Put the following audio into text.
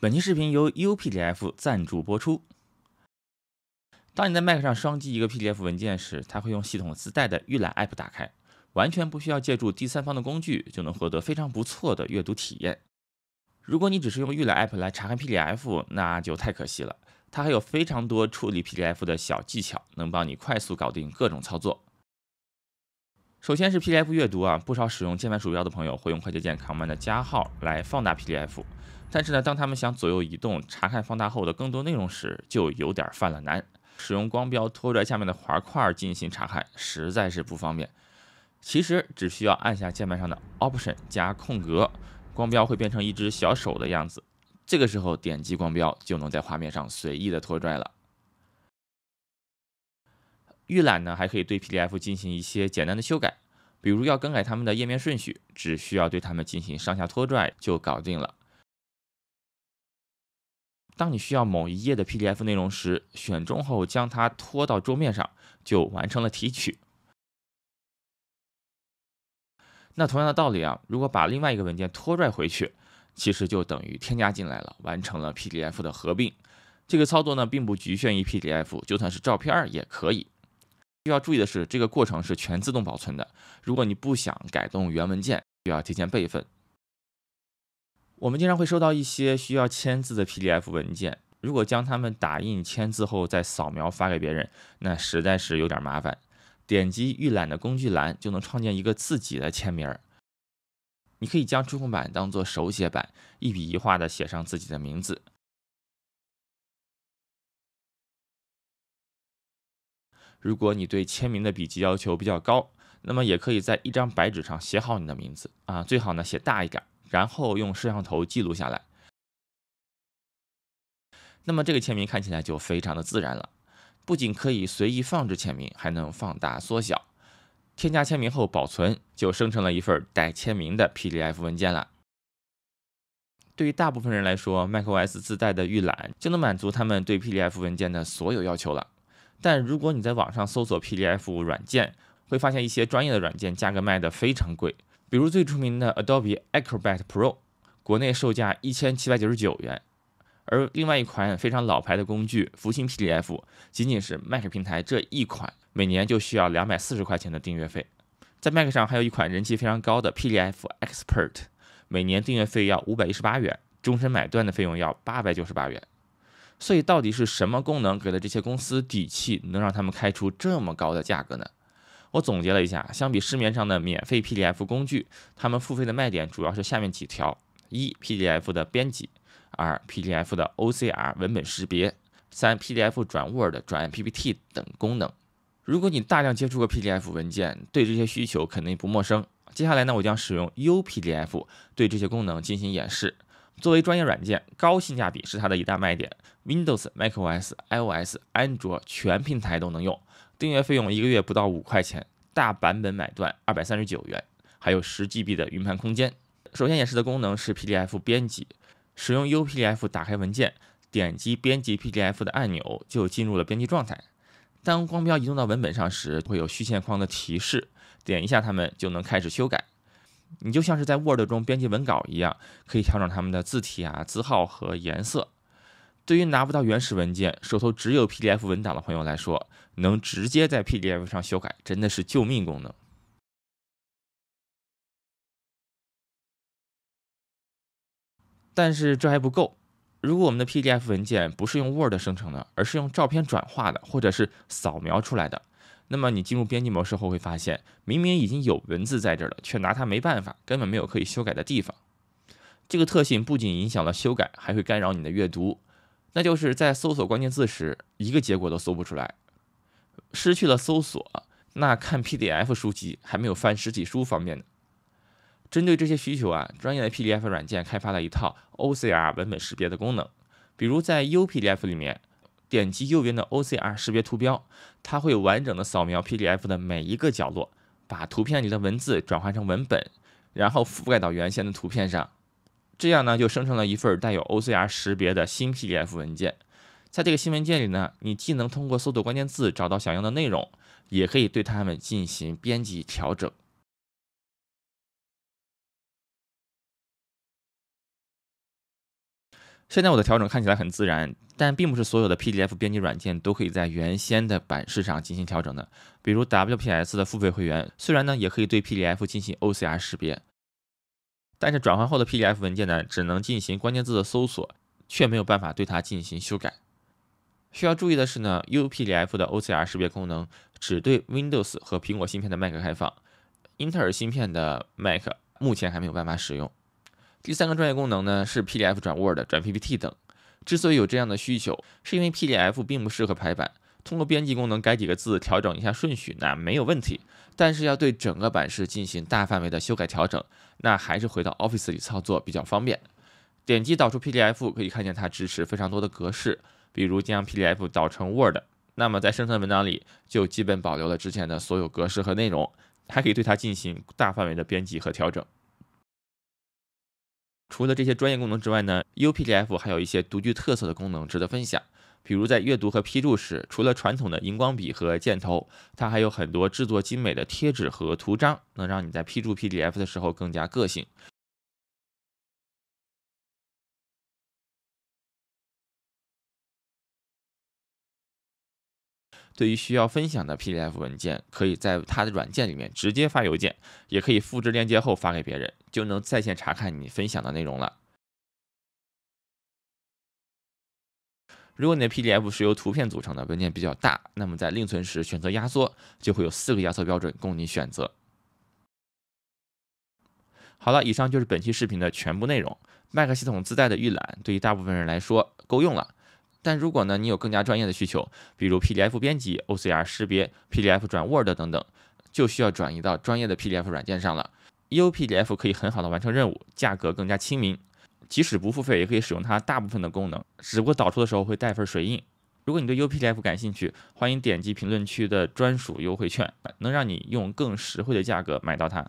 本期视频由 UPDF 赞助播出。当你在 Mac 上双击一个 PDF 文件时，它会用系统自带的预览 App 打开，完全不需要借助第三方的工具，就能获得非常不错的阅读体验。如果你只是用预览 App 来查看 PDF，那就太可惜了。它还有非常多处理 PDF 的小技巧，能帮你快速搞定各种操作。首先是 PDF 阅读啊，不少使用键盘鼠标的朋友会用快捷键 Command 加号来放大 PDF，但是呢，当他们想左右移动查看放大后的更多内容时，就有点犯了难。使用光标拖拽下面的滑块进行查看，实在是不方便。其实只需要按下键盘上的 Option 加空格，光标会变成一只小手的样子，这个时候点击光标就能在画面上随意的拖拽了。预览呢，还可以对 PDF 进行一些简单的修改，比如要更改它们的页面顺序，只需要对它们进行上下拖拽就搞定了。当你需要某一页的 PDF 内容时，选中后将它拖到桌面上，就完成了提取。那同样的道理啊，如果把另外一个文件拖拽回去，其实就等于添加进来了，完成了 PDF 的合并。这个操作呢，并不局限于 PDF，就算是照片也可以。需要注意的是，这个过程是全自动保存的。如果你不想改动原文件，需要提前备份。我们经常会收到一些需要签字的 PDF 文件，如果将它们打印签字后再扫描发给别人，那实在是有点麻烦。点击预览的工具栏，就能创建一个自己的签名儿。你可以将触控板当做手写板，一笔一画地写上自己的名字。如果你对签名的笔迹要求比较高，那么也可以在一张白纸上写好你的名字啊，最好呢写大一点儿，然后用摄像头记录下来。那么这个签名看起来就非常的自然了，不仅可以随意放置签名，还能放大、缩小、添加签名后保存，就生成了一份带签名的 PDF 文件了。对于大部分人来说，MacOS 自带的预览就能满足他们对 PDF 文件的所有要求了。但如果你在网上搜索 PDF 软件，会发现一些专业的软件价格卖得非常贵，比如最出名的 Adobe Acrobat Pro，国内售价一千七百九十九元；而另外一款非常老牌的工具福星 PDF，仅仅是 Mac 平台这一款，每年就需要两百四十块钱的订阅费。在 Mac 上还有一款人气非常高的 PDF Expert，每年订阅费要五百一十八元，终身买断的费用要八百九十八元。所以到底是什么功能给了这些公司底气，能让他们开出这么高的价格呢？我总结了一下，相比市面上的免费 PDF 工具，他们付费的卖点主要是下面几条：一、PDF 的编辑；二、PDF 的 OCR 文本识别；三、PDF 转 Word、转 PPT 等功能。如果你大量接触过 PDF 文件，对这些需求肯定不陌生。接下来呢，我将使用 uPDF 对这些功能进行演示。作为专业软件，高性价比是它的一大卖点。Windows、macOS、iOS、安卓全平台都能用，订阅费用一个月不到五块钱，大版本买断二百三十九元，还有十 GB 的云盘空间。首先演示的功能是 PDF 编辑，使用 UPDF 打开文件，点击编辑 PDF 的按钮就进入了编辑状态。当光标移动到文本上时，会有虚线框的提示，点一下它们就能开始修改。你就像是在 Word 中编辑文稿一样，可以调整它们的字体啊、字号和颜色。对于拿不到原始文件、手头只有 PDF 文档的朋友来说，能直接在 PDF 上修改，真的是救命功能。但是这还不够，如果我们的 PDF 文件不是用 Word 生成的，而是用照片转化的，或者是扫描出来的。那么你进入编辑模式后，会发现明明已经有文字在这了，却拿它没办法，根本没有可以修改的地方。这个特性不仅影响了修改，还会干扰你的阅读，那就是在搜索关键字时，一个结果都搜不出来，失去了搜索。那看 PDF 书籍还没有翻实体书方便呢。针对这些需求啊，专业的 PDF 软件开发了一套 OCR 文本识别的功能，比如在 U PDF 里面。点击右边的 OCR 识别图标，它会完整的扫描 PDF 的每一个角落，把图片里的文字转换成文本，然后覆盖到原先的图片上，这样呢就生成了一份带有 OCR 识别的新 PDF 文件。在这个新文件里呢，你既能通过搜索关键字找到想要的内容，也可以对它们进行编辑调整。现在我的调整看起来很自然，但并不是所有的 PDF 编辑软件都可以在原先的版式上进行调整的。比如 WPS 的付费会员，虽然呢也可以对 PDF 进行 OCR 识别，但是转换后的 PDF 文件呢，只能进行关键字的搜索，却没有办法对它进行修改。需要注意的是呢，UPDF 的 OCR 识别功能只对 Windows 和苹果芯片的 Mac 开放，英特尔芯片的 Mac 目前还没有办法使用。第三个专业功能呢是 PDF 转 Word、转 PPT 等。之所以有这样的需求，是因为 PDF 并不适合排版。通过编辑功能改几个字、调整一下顺序，那没有问题。但是要对整个版式进行大范围的修改调整，那还是回到 Office 里操作比较方便。点击导出 PDF，可以看见它支持非常多的格式，比如将 PDF 导成 Word。那么在生成文档里，就基本保留了之前的所有格式和内容，还可以对它进行大范围的编辑和调整。除了这些专业功能之外呢，U PDF 还有一些独具特色的功能值得分享。比如在阅读和批注时，除了传统的荧光笔和箭头，它还有很多制作精美的贴纸和图章，能让你在批注 PDF 的时候更加个性。对于需要分享的 PDF 文件，可以在它的软件里面直接发邮件，也可以复制链接后发给别人。就能在线查看你分享的内容了。如果你的 PDF 是由图片组成的文件比较大，那么在另存时选择压缩，就会有四个压缩标准供你选择。好了，以上就是本期视频的全部内容。Mac 系统自带的预览对于大部分人来说够用了，但如果呢你有更加专业的需求，比如 PDF 编辑、OCR 识别、PDF 转 Word 等等，就需要转移到专业的 PDF 软件上了。U P D F 可以很好的完成任务，价格更加亲民，即使不付费也可以使用它大部分的功能，只不过导出的时候会带份水印。如果你对 U P D F 感兴趣，欢迎点击评论区的专属优惠券，能让你用更实惠的价格买到它。